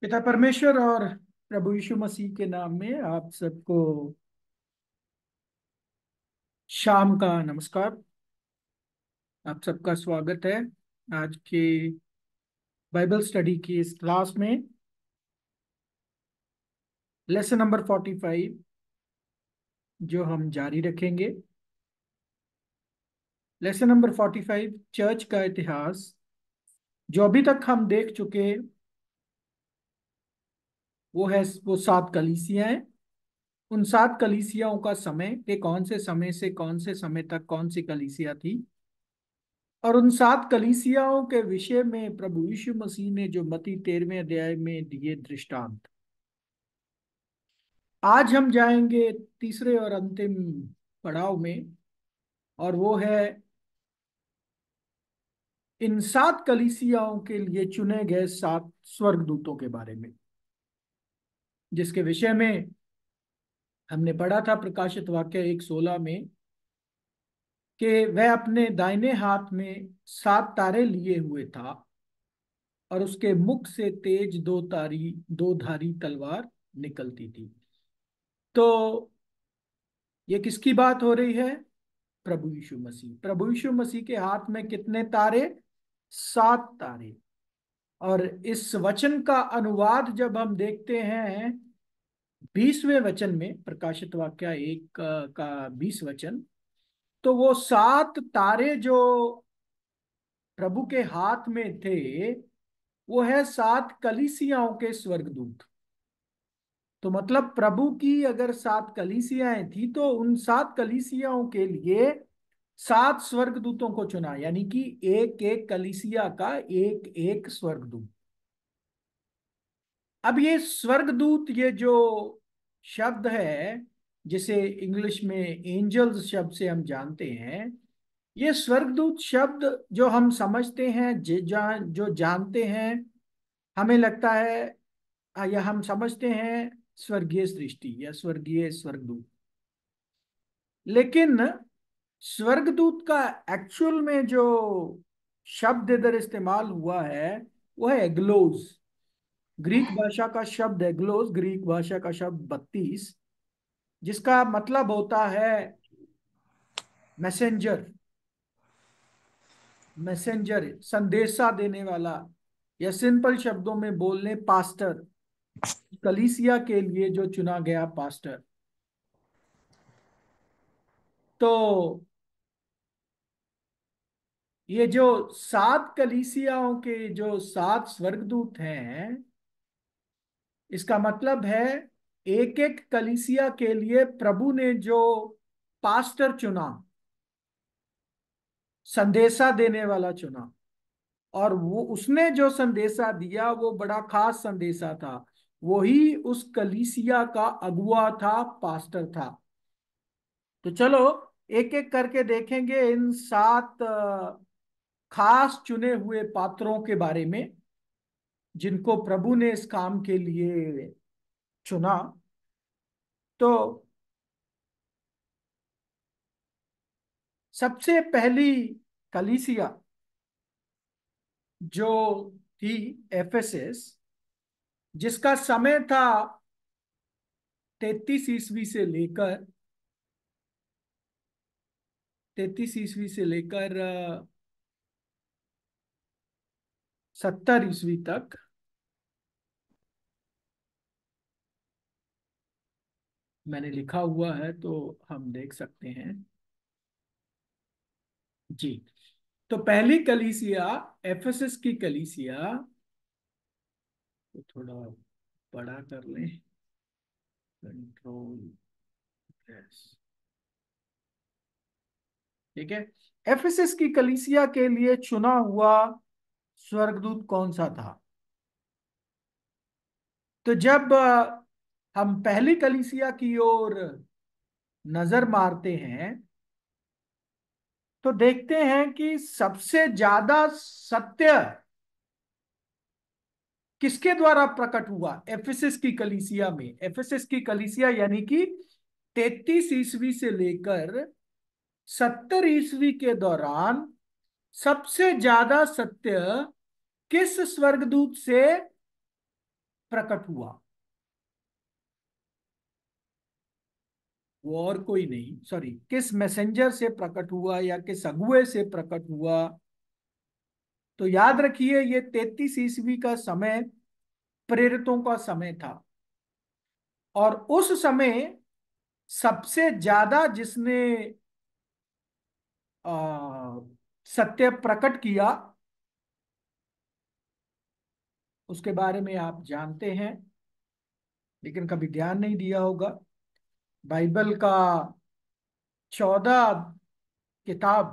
पिता परमेश्वर और प्रभु यीशु मसीह के नाम में आप सबको शाम का नमस्कार आप सबका स्वागत है आज के बाइबल स्टडी की इस क्लास में लेसन नंबर फोर्टी फाइव जो हम जारी रखेंगे lesson number forty five church का इतिहास जो अभी तक हम देख चुके वो है वो सात कलीसिया है उन सात कलीसियाओं का समय के कौन से समय से कौन से समय तक कौन सी कलीसिया थी और उन सात कलीसियाओं के विषय में प्रभु यीशु मसीह ने जो मती तेरहवें अध्याय में दिए दृष्टांत आज हम जाएंगे तीसरे और अंतिम पड़ाव में और वो है इन सात कलीसियाओं के लिए चुने गए सात स्वर्गदूतों के बारे में जिसके विषय में हमने पढ़ा था प्रकाशित वाक्य एक सोलह में कि वह अपने दाहिने हाथ में सात तारे लिए हुए था और उसके मुख से तेज दो तारी दो धारी तलवार निकलती थी तो ये किसकी बात हो रही है प्रभु यीशु मसीह प्रभु यीशु मसीह के हाथ में कितने तारे सात तारे और इस वचन का अनुवाद जब हम देखते हैं बीसवें वचन में प्रकाशित वाक्य एक का बीस वचन तो वो सात तारे जो प्रभु के हाथ में थे वो है सात कलिसियाओं के स्वर्गदूत तो मतलब प्रभु की अगर सात कलिसियाएं थी तो उन सात कलिसियाओं के लिए सात स्वर्ग दूतों को चुना यानी कि एक एक कलिसिया का एक एक स्वर्गदूत अब ये स्वर्गदूत ये जो शब्द है जिसे इंग्लिश में एंजल्स शब्द से हम जानते हैं ये स्वर्गदूत शब्द जो हम समझते हैं जा, जो जानते हैं हमें लगता है या हम समझते हैं स्वर्गीय सृष्टि या स्वर्गीय स्वर्गदूत लेकिन स्वर्गदूत का एक्चुअल में जो शब्द इधर इस्तेमाल हुआ है वो है एग्लोज ग्रीक भाषा का शब्द एग्लोज ग्रीक भाषा का शब्द बत्तीस जिसका मतलब होता है मैसेंजर मैसेंजर संदेशा देने वाला या सिंपल शब्दों में बोलने पास्टर कलीसिया के लिए जो चुना गया पास्टर तो ये जो सात कलीसियाओं के जो सात स्वर्गदूत हैं इसका मतलब है एक एक कलीसिया के लिए प्रभु ने जो पास्टर चुना संदेशा देने वाला चुना और वो उसने जो संदेशा दिया वो बड़ा खास संदेशा था वही उस कलीसिया का अगुआ था पास्टर था तो चलो एक एक करके देखेंगे इन सात खास चुने हुए पात्रों के बारे में जिनको प्रभु ने इस काम के लिए चुना तो सबसे पहली कलीसिया जो थी एफएसएस जिसका समय था तैतीस ईस्वी से लेकर तैतीस ईस्वी से लेकर सत्तर ईस्वी तक मैंने लिखा हुआ है तो हम देख सकते हैं जी तो पहली कलीसिया एफएसएस की कलीसिया तो थोड़ा बड़ा कर लें कंट्रोल ठीक है एफएसएस की कलीसिया के लिए चुना हुआ स्वर्गदूत कौन सा था तो जब हम पहली कलिसिया की ओर नजर मारते हैं तो देखते हैं कि सबसे ज्यादा सत्य किसके द्वारा प्रकट हुआ एफिसिस की कलिसिया में एफिसिस की कलिसिया यानी कि तैतीस ईस्वी से लेकर सत्तर ईस्वी के दौरान सबसे ज्यादा सत्य किस स्वर्गदूत से प्रकट हुआ वो और कोई नहीं सॉरी किस मैसेंजर से प्रकट हुआ या किस अगुए से प्रकट हुआ तो याद रखिए ये तैतीस ईस्वी का समय प्रेरितों का समय था और उस समय सबसे ज्यादा जिसने आ, सत्य प्रकट किया उसके बारे में आप जानते हैं लेकिन कभी ध्यान नहीं दिया होगा बाइबल का चौदह किताब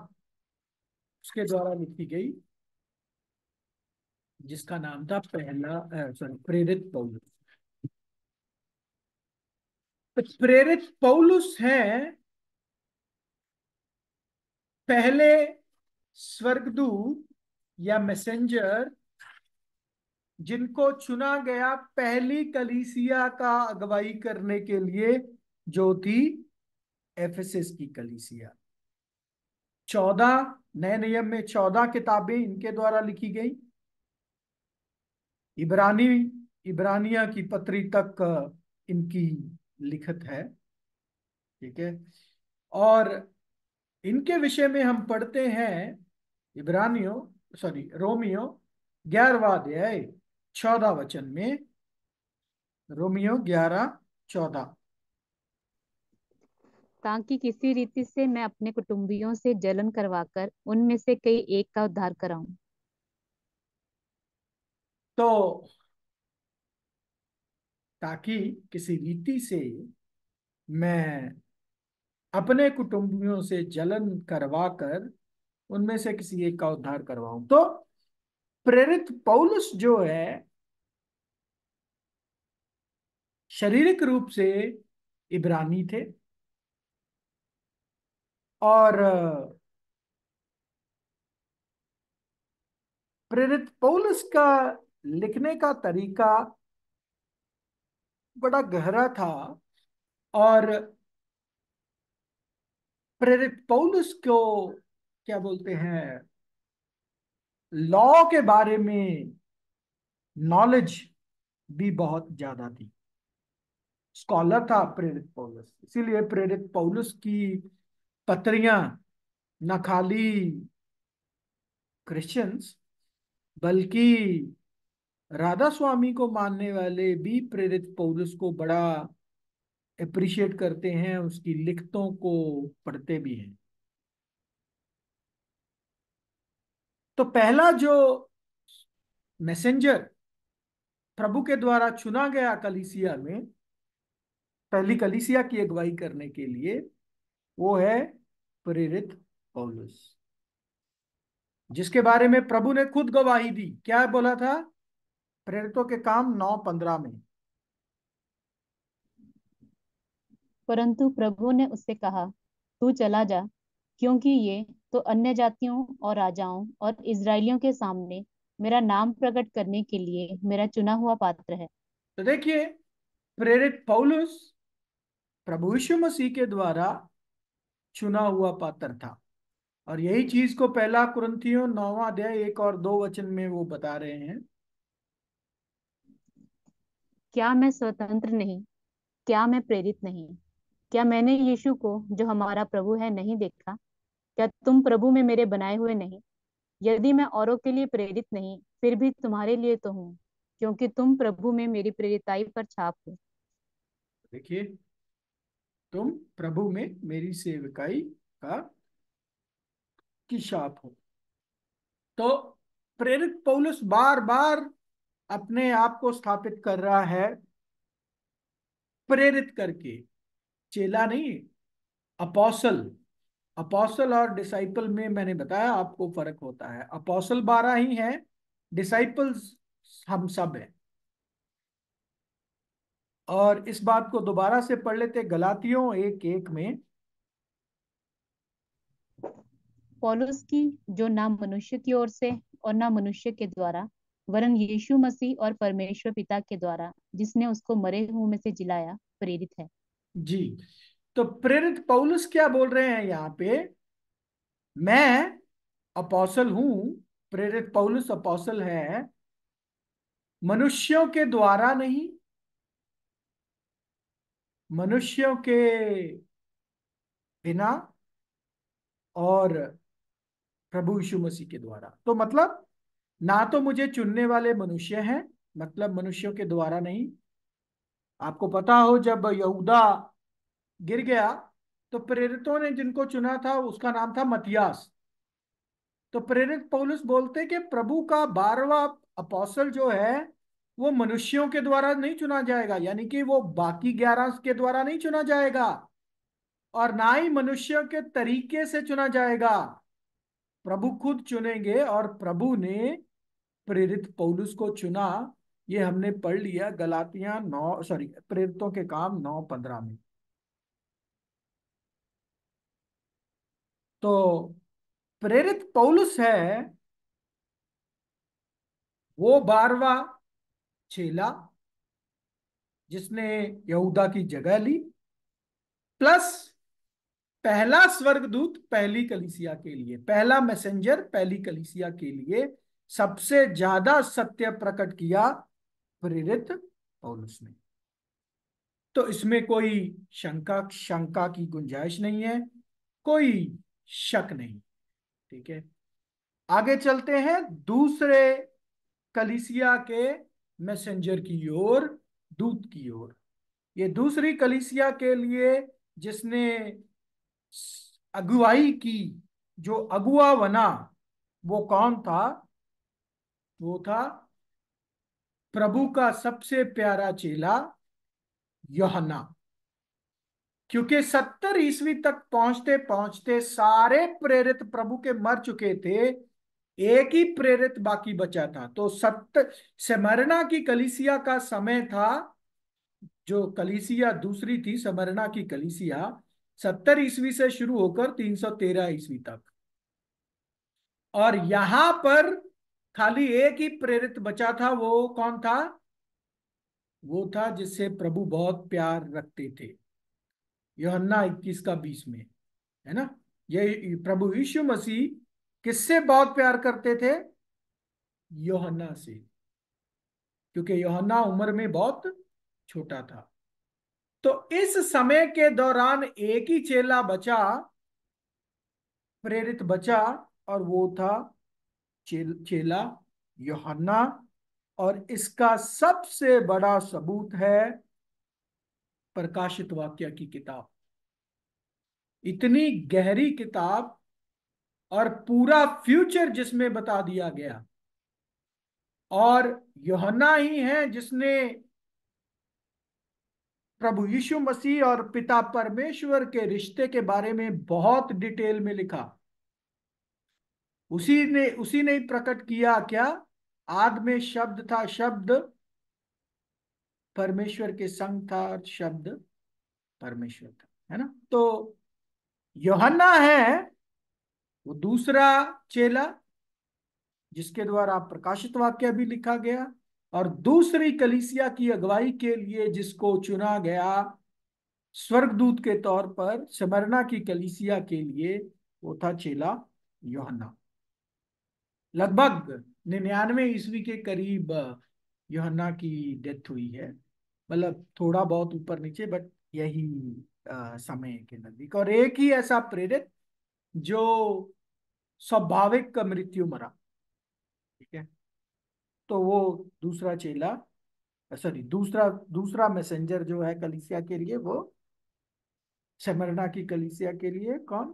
उसके द्वारा लिखी गई जिसका नाम था पहला सॉरी प्रेरित पौलुस तो प्रेरित पौलुस है पहले स्वर्गदूत या मैसेंजर जिनको चुना गया पहली कलीसिया का अगवाई करने के लिए जो थी एफएसएस की कलीसिया चौदह नए नियम में चौदह किताबें इनके द्वारा लिखी गई इब्रानी इब्रानिया की पत्री तक इनकी लिखत है ठीक है और इनके विषय में हम पढ़ते हैं इब्रानियो सॉरी रोमियो ग्यारहवा अध्याय चौदह वचन में रोमियो ग्यारह चौदह ताकि किसी रीति से मैं अपने कुटुंबियों से जलन करवाकर उनमें से कई एक का उद्धार कराऊं तो ताकि किसी रीति से मैं अपने कुटुंबियों से जलन करवाकर उनमें से किसी एक का उद्धार करवाऊं तो प्रेरित पौलुस जो है शारीरिक रूप से इब्रानी थे और प्रेरित पौलुस का लिखने का तरीका बड़ा गहरा था और प्रेरित पौलुस को क्या बोलते हैं लॉ के बारे में नॉलेज भी बहुत ज्यादा थी स्कॉलर था प्रेरित पौलस इसीलिए प्रेरित पौलस की पत्रियां न खाली क्रिश्चियंस बल्कि राधा स्वामी को मानने वाले भी प्रेरित पौलस को बड़ा अप्रिशिएट करते हैं उसकी लिखतों को पढ़ते भी हैं तो पहला जो मैसेंजर प्रभु के द्वारा चुना गया कलिसिया में पहली कलिसिया की अगुवाई करने के लिए वो है प्रेरित पौलुस जिसके बारे में प्रभु ने खुद गवाही दी क्या बोला था प्रेरितों के काम नौ पंद्रह में परंतु प्रभु ने उससे कहा तू चला जा क्योंकि ये तो अन्य जातियों और राजाओं और इसराइलियों के सामने मेरा नाम प्रकट करने के लिए मेरा चुना हुआ पात्र है तो देखिए प्रेरित पौलुस प्रभु यीशु मसीह के द्वारा चुना हुआ पात्र था और यही चीज को पहला कुरंथियों नौवा अध्याय एक और दो वचन में वो बता रहे हैं क्या मैं स्वतंत्र नहीं क्या मैं प्रेरित नहीं क्या मैंने यीशु को जो हमारा प्रभु है नहीं देखा क्या तुम प्रभु में मेरे बनाए हुए नहीं यदि मैं औरों के लिए प्रेरित नहीं फिर भी तुम्हारे लिए तो हूँ क्योंकि तुम प्रभु में मेरी प्रेरिताई पर छाप हो देखिए तुम प्रभु में मेरी सेवकाई का की छाप हो तो प्रेरित पौलुस बार बार अपने आप को स्थापित कर रहा है प्रेरित करके चेला नहीं अपोसल अपोसल और डिसाइपल में मैंने बताया आपको फर्क होता है अपोसल बारह ही है डिसाइपल्स हम सब हैं और इस बात को दोबारा से पढ़ लेते गलातियों एक एक में पॉलुस की जो ना मनुष्य की ओर से और ना मनुष्य के द्वारा वरन यीशु मसीह और परमेश्वर पिता के द्वारा जिसने उसको मरे हुए में से जिलाया प्रेरित है जी तो प्रेरित पौलुस क्या बोल रहे हैं यहाँ पे मैं अपोसल हूं प्रेरित पौलुस अपोसल है मनुष्यों के द्वारा नहीं मनुष्यों के बिना और प्रभु यीशु मसीह के द्वारा तो मतलब ना तो मुझे चुनने वाले मनुष्य हैं मतलब मनुष्यों के द्वारा नहीं आपको पता हो जब यहूदा गिर गया तो प्रेरितों ने जिनको चुना था उसका नाम था मतियास तो प्रेरित पौलुस बोलते कि प्रभु का बारवा अपोसल जो है वो मनुष्यों के द्वारा नहीं चुना जाएगा यानी कि वो बाकी ग्यारह के द्वारा नहीं चुना जाएगा और ना ही मनुष्यों के तरीके से चुना जाएगा प्रभु खुद चुनेंगे और प्रभु ने प्रेरित पौलुस को चुना ये हमने पढ़ लिया गलातिया नौ सॉरी प्रेरितों के काम नौ पंद्रह में तो प्रेरित पौलुस है वो बारवा चेला जिसने यहूदा की जगह ली प्लस पहला स्वर्गदूत पहली कलिसिया के लिए पहला मैसेंजर पहली कलिसिया के लिए सबसे ज्यादा सत्य प्रकट किया प्रेरित पौलुस ने तो इसमें कोई शंका शंका की गुंजाइश नहीं है कोई शक नहीं ठीक है आगे चलते हैं दूसरे कलिसिया के मैसेंजर की ओर दूत की ओर ये दूसरी कलिसिया के लिए जिसने अगुवाई की जो अगुआ बना वो कौन था वो था प्रभु का सबसे प्यारा चेला योहना क्योंकि सत्तर ईस्वी तक पहुंचते पहुंचते सारे प्रेरित प्रभु के मर चुके थे एक ही प्रेरित बाकी बचा था तो सत्य समरणा की कलिसिया का समय था जो कलिसिया दूसरी थी समरणा की कलिसिया सत्तर ईस्वी से शुरू होकर तीन सौ तेरह ईस्वी तक और यहां पर खाली एक ही प्रेरित बचा था वो कौन था वो था जिससे प्रभु बहुत प्यार रखते थे योहन्ना 21 का 20 में है ना ये प्रभु यीशु मसीह किससे बहुत प्यार करते थे योहन्ना से क्योंकि योहन्ना उम्र में बहुत छोटा था तो इस समय के दौरान एक ही चेला बचा प्रेरित बचा और वो था चेला योहन्ना और इसका सबसे बड़ा सबूत है प्रकाशित वाक्य की किताब इतनी गहरी किताब और पूरा फ्यूचर जिसमें बता दिया गया और योहना ही है जिसने प्रभु यीशु मसीह और पिता परमेश्वर के रिश्ते के बारे में बहुत डिटेल में लिखा उसी ने उसी ने प्रकट किया क्या आद में शब्द था शब्द परमेश्वर के संग था शब्द परमेश्वर था है ना तो योहन्ना है वो दूसरा चेला जिसके द्वारा प्रकाशित वाक्य भी लिखा गया और दूसरी कलिसिया की अगुवाई के लिए जिसको चुना गया स्वर्गदूत के तौर पर समरना की कलिसिया के लिए वो था चेला योहन्ना लगभग निन्यानवे ईस्वी के करीब योहन्ना की डेथ हुई है मतलब थोड़ा बहुत ऊपर नीचे बट यही आ, समय के नजदीक और एक ही ऐसा प्रेरित जो स्वाभाविक मृत्यु मरा ठीक है तो वो दूसरा चेला सॉरी दूसरा दूसरा मैसेंजर जो है कलिसिया के लिए वो समरना की कलिसिया के लिए कौन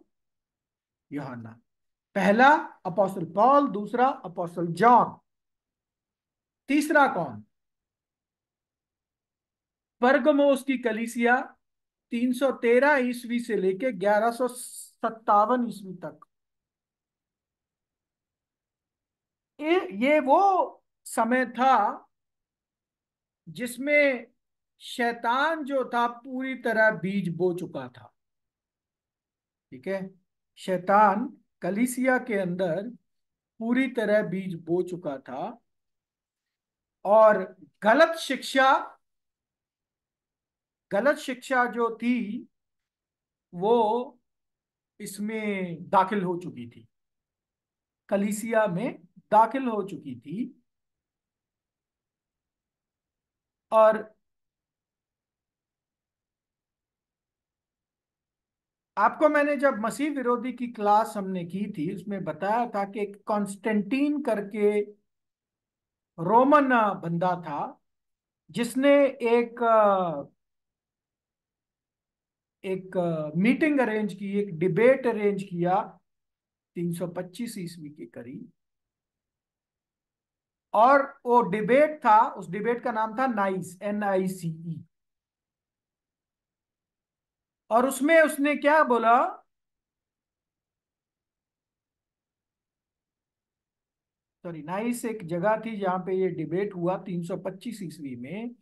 योहना पहला अपोस्टल पॉल दूसरा अपोस्टल जॉन तीसरा कौन परगमोस की कलिसिया 313 ईस्वी से लेकर ग्यारह ईस्वी तक ये वो समय था जिसमें शैतान जो था पूरी तरह बीज बो चुका था ठीक है शैतान कलिसिया के अंदर पूरी तरह बीज बो चुका था और गलत शिक्षा गलत शिक्षा जो थी वो इसमें दाखिल हो चुकी थी कलिसिया में दाखिल हो चुकी थी और आपको मैंने जब मसीह विरोधी की क्लास हमने की थी उसमें बताया था कि एक कॉन्स्टेंटीन करके रोमन बंदा था जिसने एक एक मीटिंग अरेंज की एक डिबेट अरेंज किया 325 ईस्वी के करीब और वो डिबेट था उस डिबेट का नाम था नाइस एन आई सी ई और उसमें उसने क्या बोला सॉरी नाइस एक जगह थी जहां पे ये डिबेट हुआ 325 ईस्वी में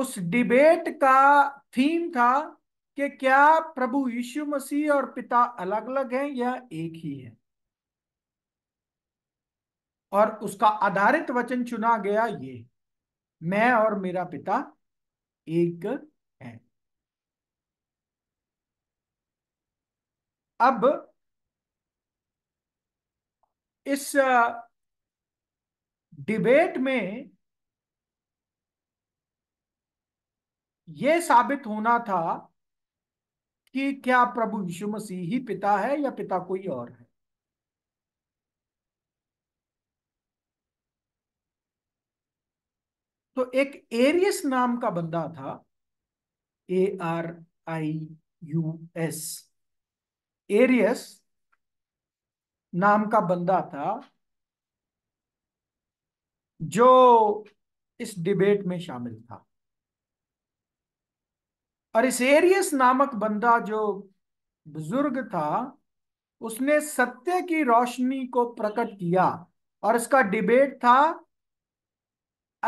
उस डिबेट का थीम था कि क्या प्रभु यीशु मसीह और पिता अलग अलग हैं या एक ही है और उसका आधारित वचन चुना गया ये मैं और मेरा पिता एक अब इस डिबेट में यह साबित होना था कि क्या प्रभु यीशु मसीह ही पिता है या पिता कोई और है तो एक एरियस नाम का बंदा था A R I U S Arius नाम का बंदा था जो इस डिबेट में शामिल था और इस एरियस नामक बंदा जो बुजुर्ग था उसने सत्य की रोशनी को प्रकट किया और इसका डिबेट था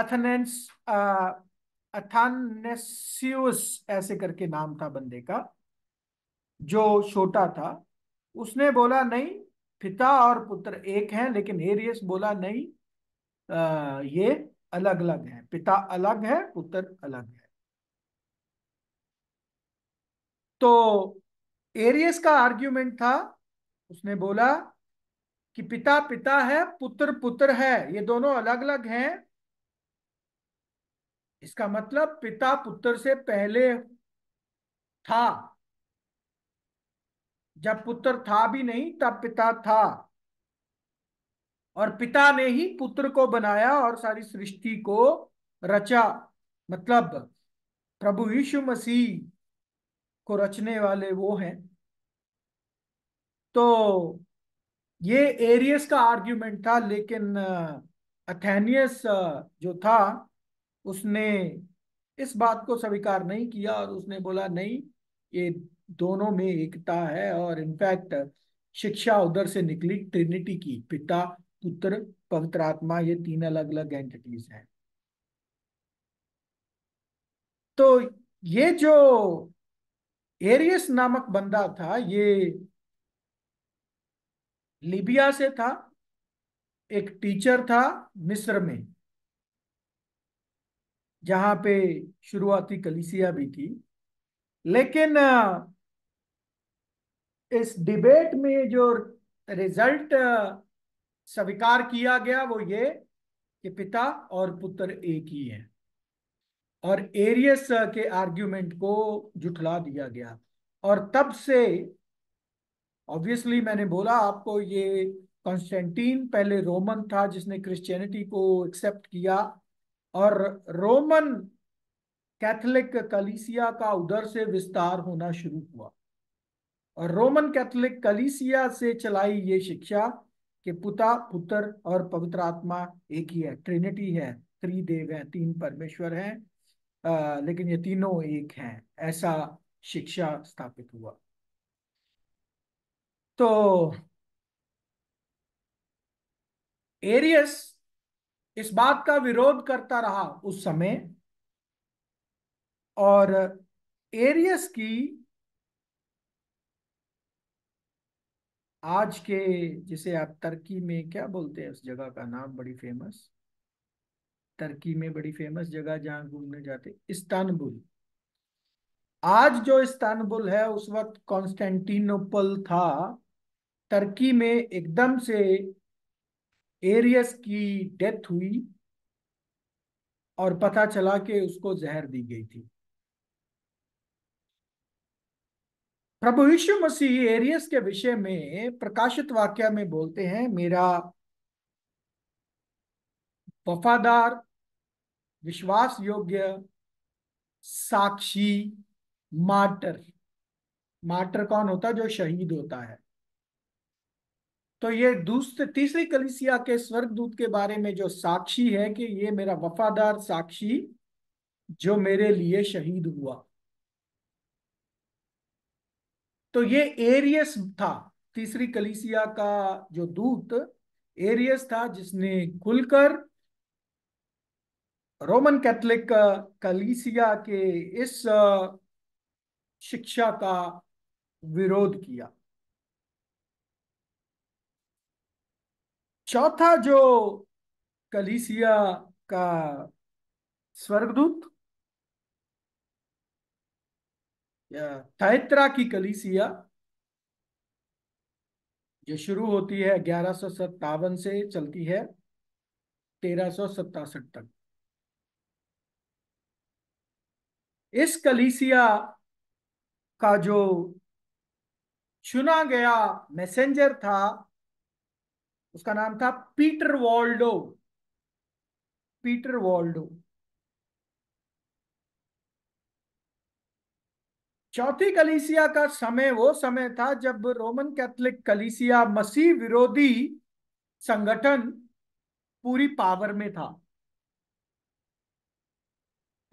अथनेस अथानेसियस ऐसे करके नाम था बंदे का जो छोटा था उसने बोला नहीं पिता और पुत्र एक हैं लेकिन हेरियस बोला नहीं आ, ये अलग अलग है पिता अलग है पुत्र अलग है तो एरियस का आर्ग्यूमेंट था उसने बोला कि पिता पिता है पुत्र पुत्र है ये दोनों अलग अलग हैं इसका मतलब पिता पुत्र से पहले था जब पुत्र था भी नहीं तब पिता था और पिता ने ही पुत्र को बनाया और सारी सृष्टि को रचा मतलब प्रभु यीशु मसीह को रचने वाले वो हैं तो ये एरियस का आर्ग्यूमेंट था लेकिन अथेनियस जो था उसने इस बात को स्वीकार नहीं किया और उसने बोला नहीं ये दोनों में एकता है और इनफैक्ट शिक्षा उधर से निकली ट्रिनिटी की पिता पुत्र पवित्र आत्मा ये तीन अलग अलग एंटिटीज हैं तो ये जो एरियस नामक बंदा था ये लीबिया से था एक टीचर था मिस्र में जहां पे शुरुआती कलिसिया भी थी लेकिन इस डिबेट में जो रिजल्ट स्वीकार किया गया वो ये कि पिता और पुत्र एक ही है और एरियस के आर्ग्यूमेंट को जुटला दिया गया और तब से ऑब्वियसली मैंने बोला आपको ये कॉन्स्टेंटीन पहले रोमन था जिसने क्रिश्चियनिटी को एक्सेप्ट किया और रोमन कैथोलिक कलीसिया का उधर से विस्तार होना शुरू हुआ रोमन कैथोलिक कलीसिया से चलाई ये शिक्षा कि पुता पुत्र और पवित्र आत्मा एक ही है ट्रिनिटी है त्रिदेव है तीन परमेश्वर हैं आ, लेकिन ये तीनों एक हैं ऐसा शिक्षा स्थापित हुआ तो एरियस इस बात का विरोध करता रहा उस समय और एरियस की आज के जिसे आप तुर्की में क्या बोलते हैं उस जगह का नाम बड़ी फेमस तुर्की में बड़ी फेमस जगह जहां घूमने जाते इस्तानबुल आज जो इस्तानबुल है उस वक्त कॉन्स्टेंटिनोपल था तुर्की में एकदम से एरियस की डेथ हुई और पता चला कि उसको जहर दी गई थी प्रभु यीशु मसीह एरियस के विषय में प्रकाशित वाक्य में बोलते हैं मेरा वफादार विश्वास योग्य साक्षी मार्टर मार्टर कौन होता है जो शहीद होता है तो ये दूसरे तीसरी कलिसिया के स्वर्गदूत के बारे में जो साक्षी है कि ये मेरा वफादार साक्षी जो मेरे लिए शहीद हुआ तो ये एरियस था तीसरी कलीसिया का जो दूत एरियस था जिसने खुलकर रोमन कैथोलिक कलीसिया के इस शिक्षा का विरोध किया चौथा जो कलीसिया का स्वर्गदूत या की कलीसिया जो शुरू होती है ग्यारह से चलती है तेरह तक इस कलीसिया का जो चुना गया मैसेंजर था उसका नाम था पीटर वॉल्डो पीटर वॉल्डो चौथी कलीसिया का समय वो समय था जब रोमन कैथोलिक कलीसिया मसीह विरोधी संगठन पूरी पावर में था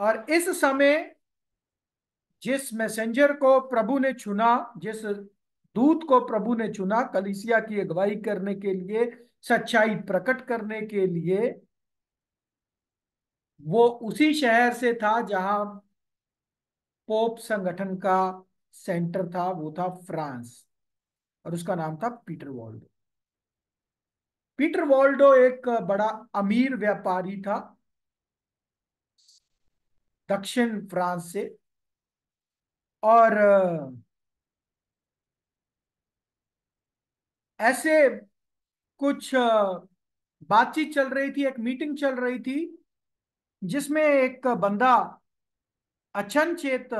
और इस समय जिस मैसेंजर को प्रभु ने चुना जिस दूत को प्रभु ने चुना कलिसिया की अगुवाई करने के लिए सच्चाई प्रकट करने के लिए वो उसी शहर से था जहां पोप संगठन का सेंटर था वो था फ्रांस और उसका नाम था पीटर वॉल्डो पीटर वॉल्डो एक बड़ा अमीर व्यापारी था दक्षिण फ्रांस से और ऐसे कुछ बातचीत चल रही थी एक मीटिंग चल रही थी जिसमें एक बंदा अचनचेत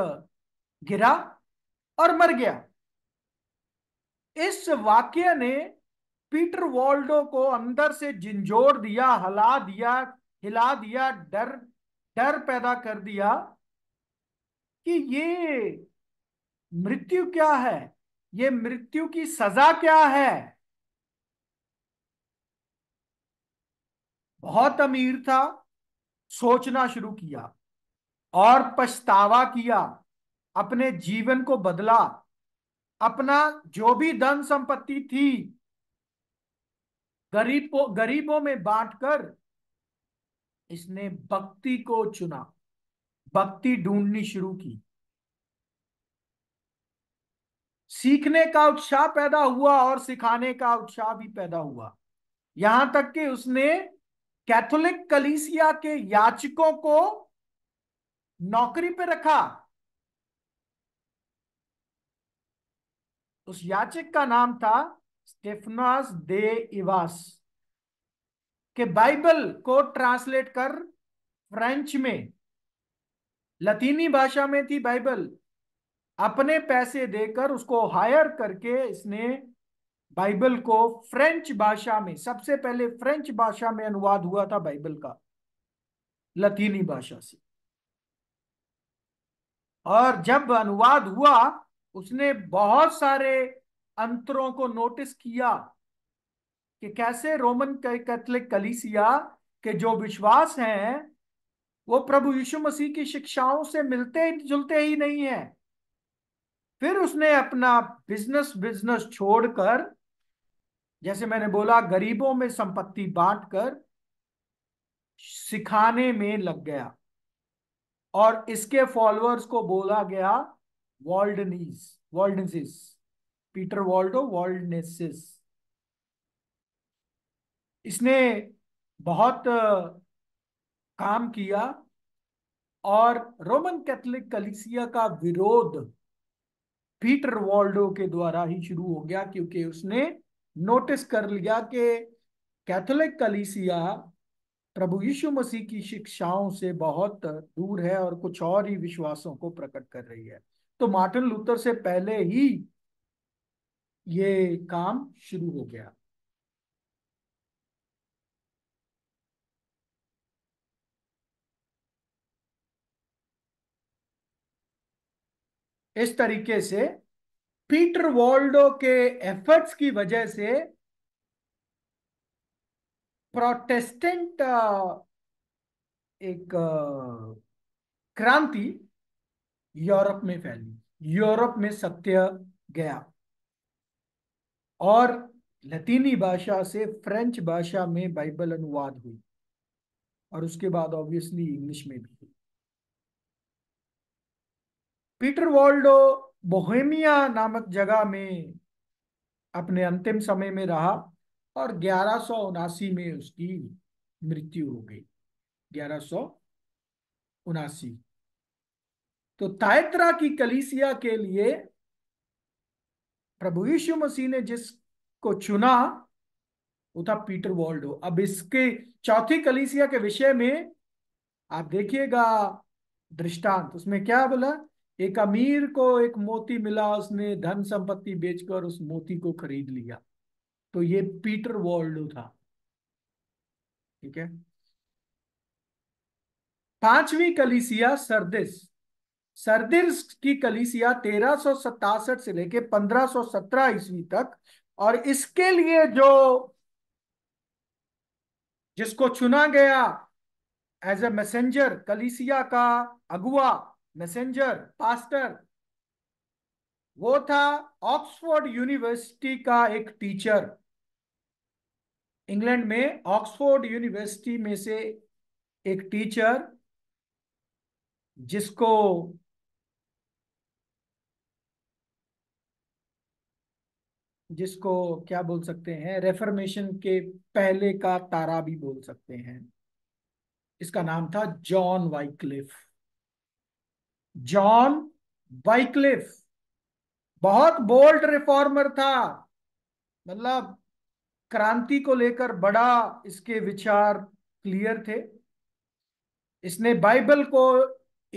गिरा और मर गया इस वाक्य ने पीटर वॉल्डो को अंदर से झिंझोर दिया हला दिया हिला दिया डर डर पैदा कर दिया कि ये मृत्यु क्या है ये मृत्यु की सजा क्या है बहुत अमीर था सोचना शुरू किया और पछतावा किया अपने जीवन को बदला अपना जो भी धन संपत्ति थी गरीबों गरीबों में बांटकर इसने भक्ति को चुना भक्ति ढूंढनी शुरू की सीखने का उत्साह पैदा हुआ और सिखाने का उत्साह भी पैदा हुआ यहां तक कि उसने कैथोलिक कलीसिया के याचिकों को नौकरी पे रखा उस याचिक का नाम था स्टेफनास दे इवास के बाइबल को ट्रांसलेट कर फ्रेंच में लतीनी भाषा में थी बाइबल अपने पैसे देकर उसको हायर करके इसने बाइबल को फ्रेंच भाषा में सबसे पहले फ्रेंच भाषा में अनुवाद हुआ था बाइबल का लतीनी भाषा से और जब अनुवाद हुआ उसने बहुत सारे अंतरों को नोटिस किया कि कैसे रोमन कैथलिक कलीसिया के जो विश्वास हैं वो प्रभु यीशु मसीह की शिक्षाओं से मिलते जुलते ही नहीं है फिर उसने अपना बिजनेस बिजनेस छोड़कर जैसे मैंने बोला गरीबों में संपत्ति बांटकर सिखाने में लग गया और इसके फॉलोअर्स को बोला गया वॉल्डनीस वॉल्डनसिस पीटर वॉल्डो वॉल्डनेसिस इसने बहुत काम किया और रोमन कैथोलिक कलिसिया का विरोध पीटर वॉल्डो के द्वारा ही शुरू हो गया क्योंकि उसने नोटिस कर लिया कि कैथोलिक कलिसिया प्रभु यीशु मसीह की शिक्षाओं से बहुत दूर है और कुछ और ही विश्वासों को प्रकट कर रही है तो मार्टिन लूथर से पहले ही ये काम शुरू हो गया इस तरीके से पीटर वॉल्डो के एफर्ट्स की वजह से प्रोटेस्टेंट एक क्रांति यूरोप में फैली यूरोप में सत्य गया और लतीनी भाषा से फ्रेंच भाषा में बाइबल अनुवाद हुई और उसके बाद ऑब्वियसली इंग्लिश में भी हुई पीटर वॉल्डो बोहेमिया नामक जगह में अपने अंतिम समय में रहा और ग्यारह में उसकी मृत्यु हो गई ग्यारह तो तायत्रा की कलीसिया के लिए प्रभु यीशु मसीह ने जिसको चुना वो था पीटर वॉल्डो अब इसके चौथी कलीसिया के विषय में आप देखिएगा दृष्टांत उसमें क्या बोला एक अमीर को एक मोती मिला उसने धन संपत्ति बेचकर उस मोती को खरीद लिया तो ये पीटर वॉल्डो था ठीक है पांचवी कलिसिया सरदिस सरदिस की कलिसिया तेरह से लेके 1517 ईस्वी तक और इसके लिए जो जिसको चुना गया एज ए मैसेजर कलिसिया का अगुआ मैसेजर पास्टर वो था ऑक्सफोर्ड यूनिवर्सिटी का एक टीचर इंग्लैंड में ऑक्सफोर्ड यूनिवर्सिटी में से एक टीचर जिसको जिसको क्या बोल सकते हैं रेफर्मेशन के पहले का तारा भी बोल सकते हैं इसका नाम था जॉन वाइक्लिफ जॉन वाइक्लिफ बहुत बोल्ड रिफॉर्मर था मतलब क्रांति को लेकर बड़ा इसके विचार क्लियर थे इसने बाइबल को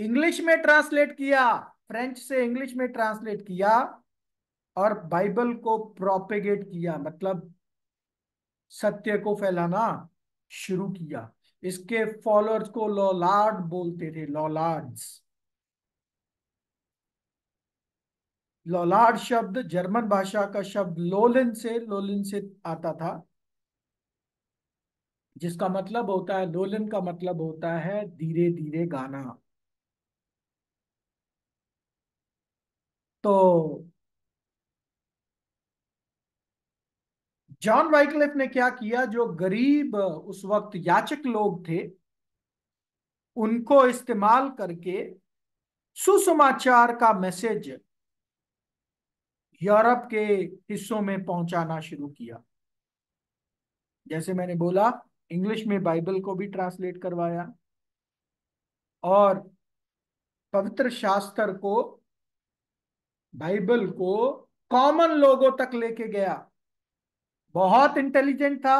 इंग्लिश में ट्रांसलेट किया फ्रेंच से इंग्लिश में ट्रांसलेट किया और बाइबल को प्रोपेगेट किया मतलब सत्य को फैलाना शुरू किया इसके फॉलोअर्स को लॉलार्ड बोलते थे लॉलार्ड्स लॉलाड शब्द जर्मन भाषा का शब्द लोलिन से लोलिन से आता था जिसका मतलब होता है लोलिन का मतलब होता है धीरे धीरे गाना तो जॉन वाइकलिफ ने क्या किया जो गरीब उस वक्त याचक लोग थे उनको इस्तेमाल करके सुसमाचार का मैसेज यूरोप के हिस्सों में पहुंचाना शुरू किया जैसे मैंने बोला इंग्लिश में बाइबल को भी ट्रांसलेट करवाया और पवित्र शास्त्र को बाइबल को कॉमन लोगों तक लेके गया बहुत इंटेलिजेंट था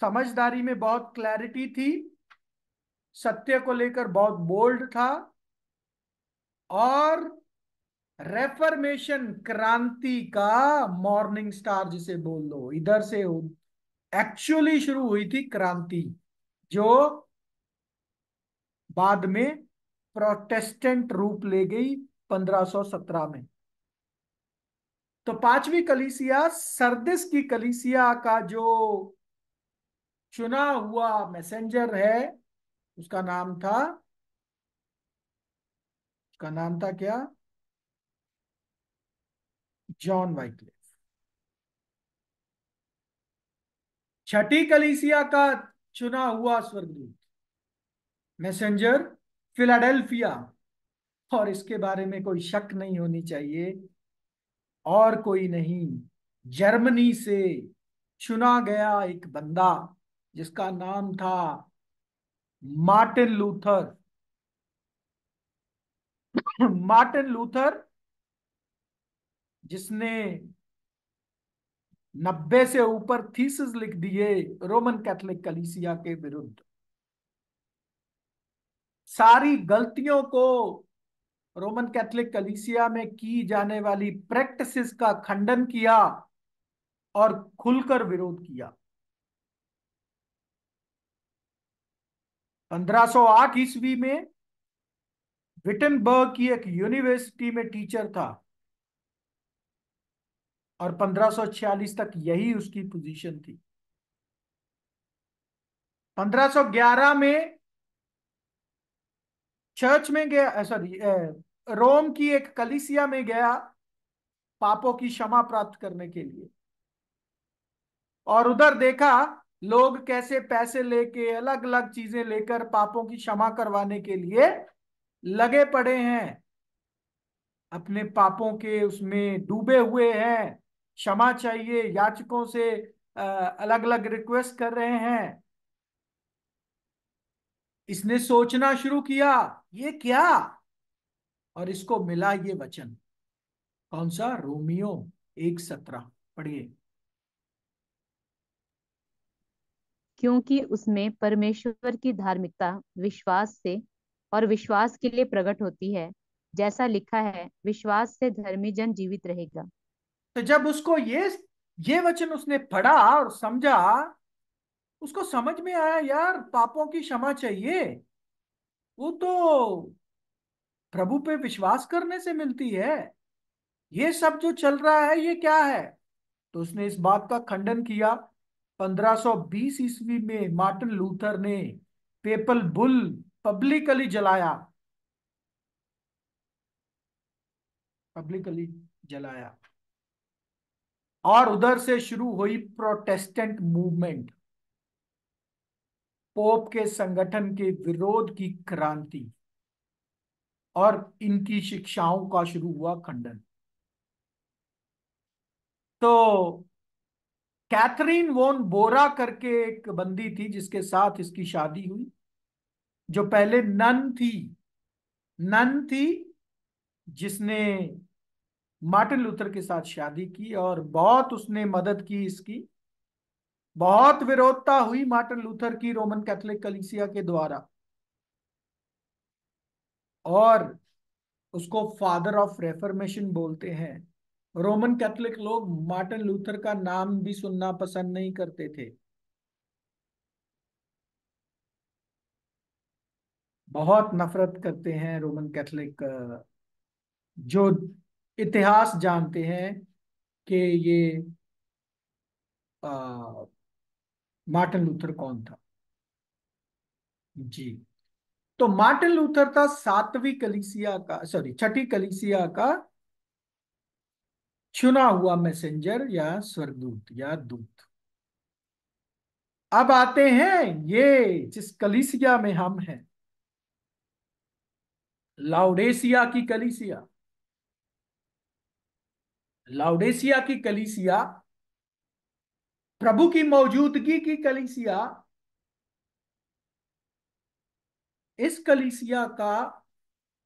समझदारी में बहुत क्लैरिटी थी सत्य को लेकर बहुत बोल्ड था और रेफर्मेशन क्रांति का मॉर्निंग स्टार जिसे बोल दो इधर से एक्चुअली शुरू हुई थी क्रांति जो बाद में प्रोटेस्टेंट रूप ले गई 1517 में तो पांचवी कलीसिया सर्दिस की कलीसिया का जो चुना हुआ मैसेंजर है उसका नाम था उसका नाम था क्या जॉन वाइटलिफ छठी कलीसिया का चुना हुआ स्वर्गदूत मैसेंजर फिलाडेल्फिया और इसके बारे में कोई शक नहीं होनी चाहिए और कोई नहीं जर्मनी से चुना गया एक बंदा जिसका नाम था मार्टिन लूथर मार्टिन लूथर जिसने नब्बे से ऊपर थीसिस लिख दिए रोमन कैथोलिक कलीसिया के विरुद्ध सारी गलतियों को रोमन कैथोलिक कलीसिया में की जाने वाली प्रैक्टिसेस का खंडन किया और खुलकर विरोध किया 1508 ईस्वी में विटनबर्ग की एक यूनिवर्सिटी में टीचर था और 1546 तक यही उसकी पोजीशन थी 1511 में चर्च में गया सॉरी रोम की एक कलिसिया में गया पापों की क्षमा प्राप्त करने के लिए और उधर देखा लोग कैसे पैसे लेके अलग अलग चीजें लेकर पापों की क्षमा करवाने के लिए लगे पड़े हैं अपने पापों के उसमें डूबे हुए हैं क्षमा चाहिए याचिकों से अलग अलग रिक्वेस्ट कर रहे हैं इसने सोचना शुरू किया ये क्या और इसको मिला ये वचन कौन सा रोमियो एक सत्रह पढ़िए क्योंकि उसमें परमेश्वर की धार्मिकता विश्वास से और विश्वास के लिए प्रकट होती है जैसा लिखा है विश्वास से धर्मी जन जीवित रहेगा तो जब उसको ये ये वचन उसने पढ़ा और समझा उसको समझ में आया यार पापों की क्षमा चाहिए वो तो प्रभु पे विश्वास करने से मिलती है ये सब जो चल रहा है ये क्या है तो उसने इस बात का खंडन किया 1520 ईस्वी में मार्टिन लूथर ने पेपल बुल पब्लिकली जलाया पब्लिकली जलाया और उधर से शुरू हुई प्रोटेस्टेंट मूवमेंट पोप के संगठन के विरोध की क्रांति और इनकी शिक्षाओं का शुरू हुआ खंडन तो कैथरीन वोन बोरा करके एक बंदी थी जिसके साथ इसकी शादी हुई जो पहले नन थी नन थी जिसने मार्टिन लूथर के साथ शादी की और बहुत उसने मदद की इसकी बहुत विरोधता हुई मार्टिन लूथर की रोमन कैथोलिक कलिसिया के द्वारा और उसको फादर ऑफ रेफरमेशन बोलते हैं रोमन कैथोलिक लोग मार्टिन लूथर का नाम भी सुनना पसंद नहीं करते थे बहुत नफरत करते हैं रोमन कैथोलिक जो इतिहास जानते हैं कि ये मार्टिन लूथर कौन था जी तो मार्टिन लूथर था सातवीं कलिसिया का सॉरी छठी कलिसिया का चुना हुआ मैसेंजर या स्वर्गदूत या दूत अब आते हैं ये जिस कलिसिया में हम हैं लाउडेसिया की कलिसिया लाउडेसिया की कलीसिया प्रभु की मौजूदगी की कलीसिया इस कलीसिया का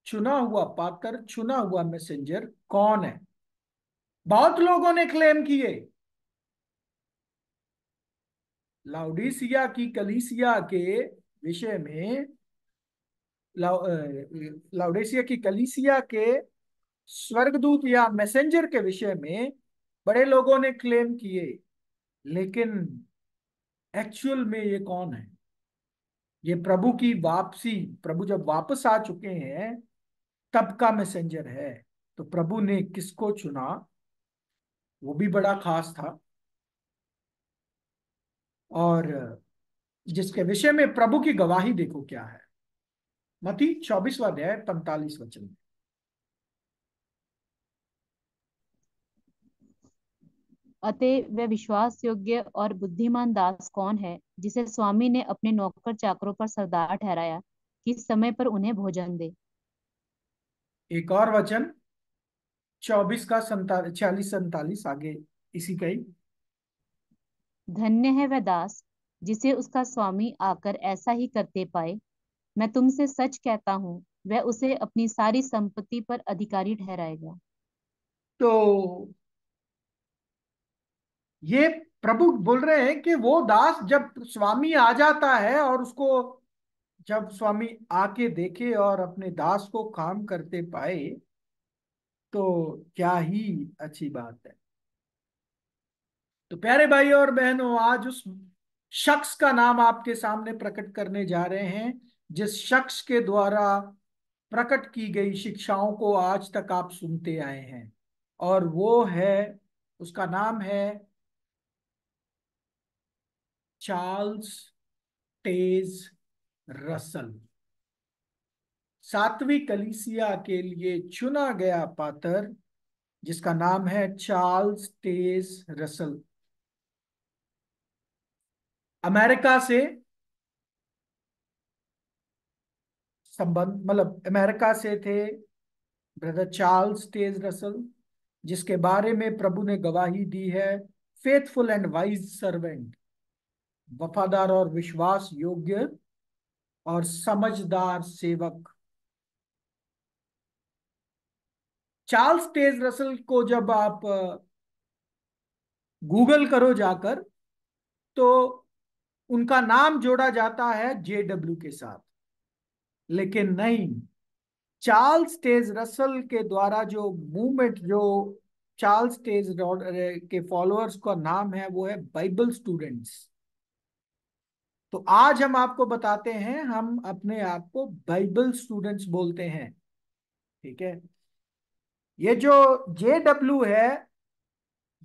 चुना हुआ पाकर चुना हुआ मैसेंजर कौन है बहुत लोगों ने क्लेम किए लाउडिसिया की कलीसिया के विषय में लाउडेसिया की कलीसिया के स्वर्गदूत या मैसेंजर के विषय में बड़े लोगों ने क्लेम किए लेकिन एक्चुअल में ये कौन है ये प्रभु की वापसी प्रभु जब वापस आ चुके हैं तब का मैसेंजर है तो प्रभु ने किसको चुना वो भी बड़ा खास था और जिसके विषय में प्रभु की गवाही देखो क्या है मती चौबीसवा अध्याय पैंतालीस वचन में अतः वह विश्वास योग्य और बुद्धिमान दास कौन है जिसे स्वामी ने अपने नौकर चाकरों पर सरदार ठहराया कि समय पर उन्हें भोजन दे एक और वचन चौबीस का संतालीस चालीस संतालीस आगे इसी का ही धन्य है वह दास जिसे उसका स्वामी आकर ऐसा ही करते पाए मैं तुमसे सच कहता हूं वह उसे अपनी सारी संपत्ति पर अधिकारी ठहराएगा तो ये प्रभु बोल रहे हैं कि वो दास जब स्वामी आ जाता है और उसको जब स्वामी आके देखे और अपने दास को काम करते पाए तो क्या ही अच्छी बात है तो प्यारे भाई और बहनों आज उस शख्स का नाम आपके सामने प्रकट करने जा रहे हैं जिस शख्स के द्वारा प्रकट की गई शिक्षाओं को आज तक आप सुनते आए हैं और वो है उसका नाम है चार्ल्स टेज रसल सातवीं कलीसिया के लिए चुना गया पात्र जिसका नाम है चार्ल्स टेज रसल अमेरिका से संबंध मतलब अमेरिका से थे ब्रदर चार्ल्स टेज रसल जिसके बारे में प्रभु ने गवाही दी है फेथफुल एंड वाइज सर्वेंट वफादार और विश्वास योग्य और समझदार सेवक चार्ल्स टेज रसल को जब आप गूगल करो जाकर तो उनका नाम जोड़ा जाता है जेडब्ल्यू के साथ लेकिन नहीं चार्ल्स टेज रसल के द्वारा जो मूवमेंट जो चार्ल्स टेज के फॉलोअर्स का नाम है वो है बाइबल स्टूडेंट्स तो आज हम आपको बताते हैं हम अपने आप को बाइबल स्टूडेंट्स बोलते हैं ठीक है ये जो जे डब्ल्यू है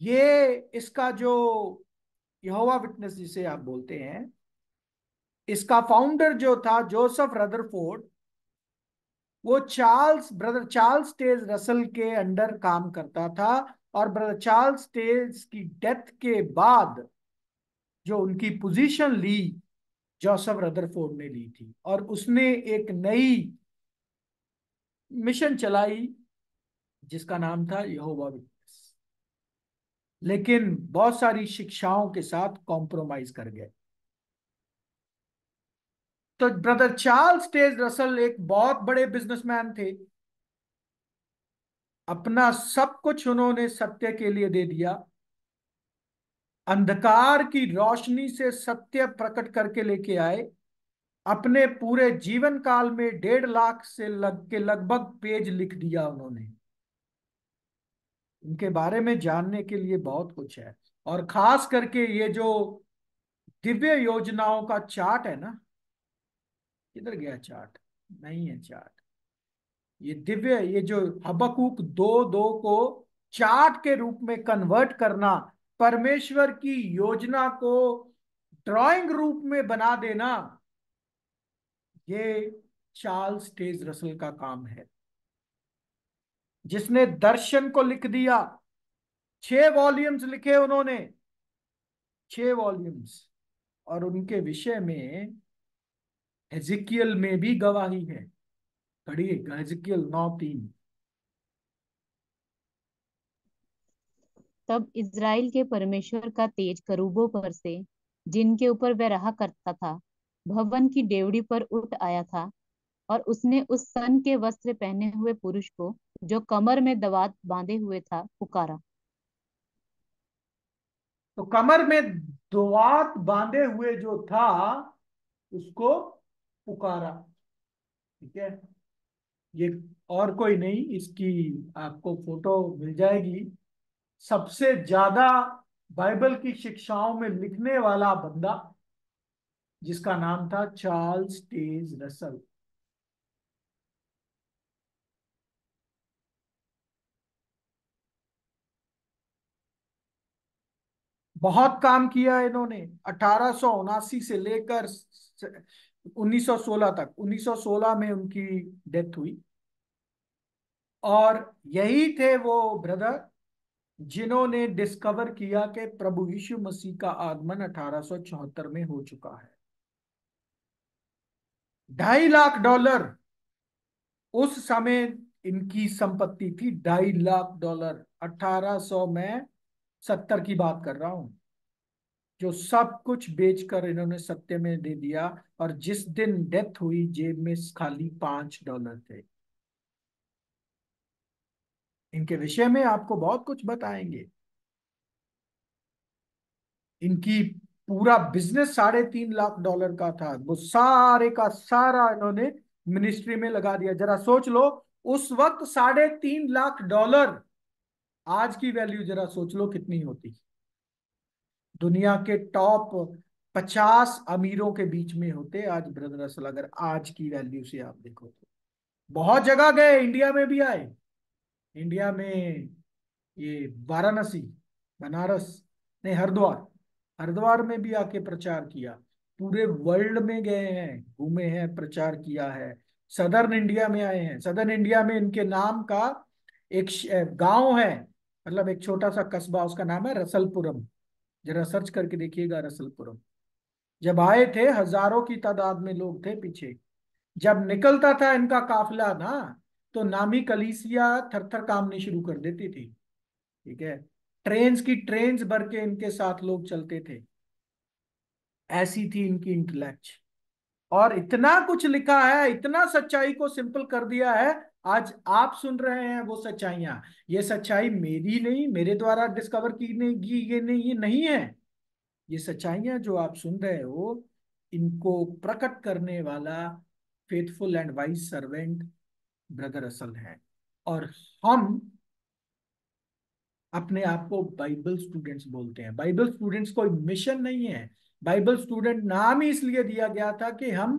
ये इसका जो यहोवा विटनेस जिसे आप बोलते हैं इसका फाउंडर जो था जोसेफ रदरफोर्ड वो Charles brother Charles Taze Russell के अंडर काम करता था और ब्रदर चार्ल्स टेज की डेथ के बाद जो उनकी पोजीशन ली जोसफ रदरफोर्ड ने ली थी और उसने एक नई मिशन चलाई जिसका नाम था यहोवा विटनेस लेकिन बहुत सारी शिक्षाओं के साथ कॉम्प्रोमाइज कर गए तो ब्रदर चार्ल्स टेज रसल एक बहुत बड़े बिजनेसमैन थे अपना सब कुछ उन्होंने सत्य के लिए दे दिया अंधकार की रोशनी से सत्य प्रकट करके लेके आए अपने पूरे जीवन काल में डेढ़ लाख से लग के लगभग पेज लिख दिया उन्होंने उनके बारे में जानने के लिए बहुत कुछ है और खास करके ये जो दिव्य योजनाओं का चार्ट है ना किधर गया चार्ट नहीं है चार्ट ये दिव्य ये जो हबकूक दो दो को चार्ट के रूप में कन्वर्ट करना परमेश्वर की योजना को ड्राइंग रूप में बना देना ये चार्ल्स टेज रसल का काम है जिसने दर्शन को लिख दिया छह वॉल्यूम्स लिखे उन्होंने छह वॉल्यूम्स और उनके विषय में हेजिकियल में भी गवाही है पढ़िए हेजिकियल नौ तीन तब इज़राइल के परमेश्वर का तेज करूबों पर से जिनके ऊपर वह रहा करता था भवन की डेवड़ी पर उठ आया था और उसने उस सन के वस्त्र पहने हुए पुरुष को जो कमर में दवात बांधे हुए था पुकारा तो कमर में दवात बांधे हुए जो था उसको पुकारा ठीक है ये और कोई नहीं इसकी आपको फोटो मिल जाएगी सबसे ज्यादा बाइबल की शिक्षाओं में लिखने वाला बंदा जिसका नाम था चार्ल्स टेज रसल बहुत काम किया इन्होंने अठारह से लेकर 1916 तक 1916 में उनकी डेथ हुई और यही थे वो ब्रदर जिन्होंने डिस्कवर किया कि प्रभु यीशु मसीह का आगमन 1874 में हो चुका है ढाई लाख डॉलर उस समय इनकी संपत्ति थी ढाई लाख डॉलर 1800 में सत्तर की बात कर रहा हूं जो सब कुछ बेचकर इन्होंने सत्य में दे दिया और जिस दिन डेथ हुई जेब में खाली पांच डॉलर थे इनके विषय में आपको बहुत कुछ बताएंगे इनकी पूरा बिजनेस साढ़े तीन लाख डॉलर का था वो सारे का सारा इन्होंने मिनिस्ट्री में लगा दिया जरा सोच लो उस वक्त साढ़े तीन लाख डॉलर आज की वैल्यू जरा सोच लो कितनी होती दुनिया के टॉप पचास अमीरों के बीच में होते आज ब्रदर असल अगर आज की वैल्यू से आप देखो तो बहुत जगह गए इंडिया में भी आए इंडिया में ये वाराणसी बनारस नहीं हरिद्वार हरिद्वार में भी आके प्रचार किया पूरे वर्ल्ड में गए हैं घूमे हैं प्रचार किया है सदर्न इंडिया में आए हैं सदर्न इंडिया में इनके नाम का एक गांव है मतलब एक छोटा सा कस्बा उसका नाम है रसलपुरम जरा सर्च करके देखिएगा रसलपुरम जब आए थे हजारों की तादाद में लोग थे पीछे जब निकलता था इनका काफिला ना तो नामी कलीसिया थर थर कामने शुरू कर देती थी ठीक है ट्रेन की ट्रेन भर के इनके साथ लोग चलते थे ऐसी थी इनकी इंटलेक्ट और इतना कुछ लिखा है इतना सच्चाई को सिंपल कर दिया है आज आप सुन रहे हैं वो सच्चाइयां ये सच्चाई मेरी नहीं मेरे द्वारा डिस्कवर की नहीं ये नहीं ये नहीं है ये सच्चाइयां जो आप सुन रहे हो इनको प्रकट करने वाला faithful and wise servant brother असल हैं और हम अपने आप को बाइबल स्टूडेंट्स बोलते हैं बाइबल स्टूडेंट्स कोई मिशन नहीं है बाइबल स्टूडेंट नाम ही इसलिए दिया गया था कि हम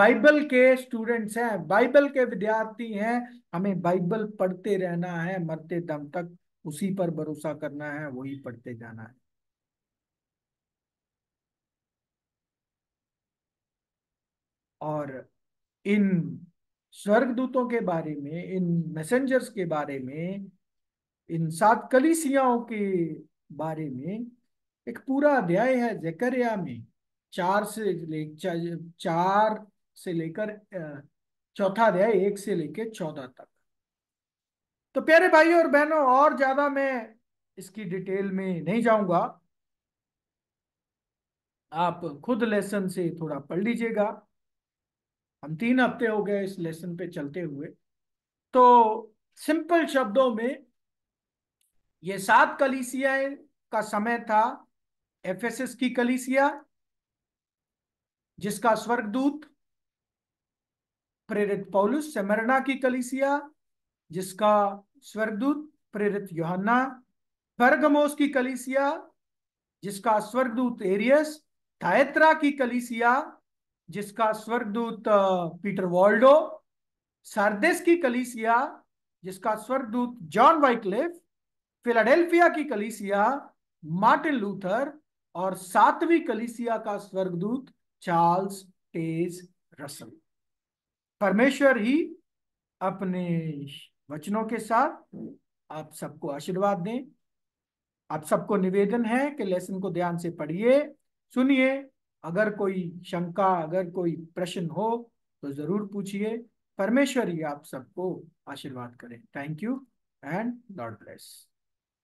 बाइबल के स्टूडेंट्स हैं बाइबल के विद्यार्थी हैं हमें बाइबल पढ़ते रहना है मरते दम तक उसी पर भरोसा करना है वही पढ़ते जाना है और इन स्वर्गदूतों के बारे में इन मैसेंजर्स के बारे में इन सात कलिसियाओं के बारे में एक पूरा अध्याय है जकरिया में चार से ले चार से लेकर चौथा अध्याय एक से लेकर चौदह तक तो प्यारे भाई और बहनों और ज्यादा मैं इसकी डिटेल में नहीं जाऊंगा आप खुद लेसन से थोड़ा पढ़ लीजिएगा हम तीन हफ्ते हो गए इस लेसन पे चलते हुए तो सिंपल शब्दों में ये सात कलिसिया का समय था एफएसएस की कलिसिया जिसका स्वर्गदूत प्रेरित पौलुस सेमरना की कलिसिया जिसका स्वर्गदूत प्रेरित योहन्ना बर्गमोस की कलिसिया जिसका स्वर्गदूत एरियस थायत्रा की कलिसिया जिसका स्वर्गदूत पीटर वॉल्डो सार्देस की कलीसिया जिसका स्वर्गदूत जॉन वाइक्लिफ फिलाडेल्फिया की कलीसिया मार्टिन लूथर और सातवीं कलीसिया का स्वर्गदूत चार्ल्स टेज रसल परमेश्वर ही अपने वचनों के साथ आप सबको आशीर्वाद दें आप सबको निवेदन है कि लेसन को ध्यान से पढ़िए सुनिए अगर कोई शंका अगर कोई प्रश्न हो तो जरूर पूछिए परमेश्वर ही आप सबको आशीर्वाद करें thank you and God bless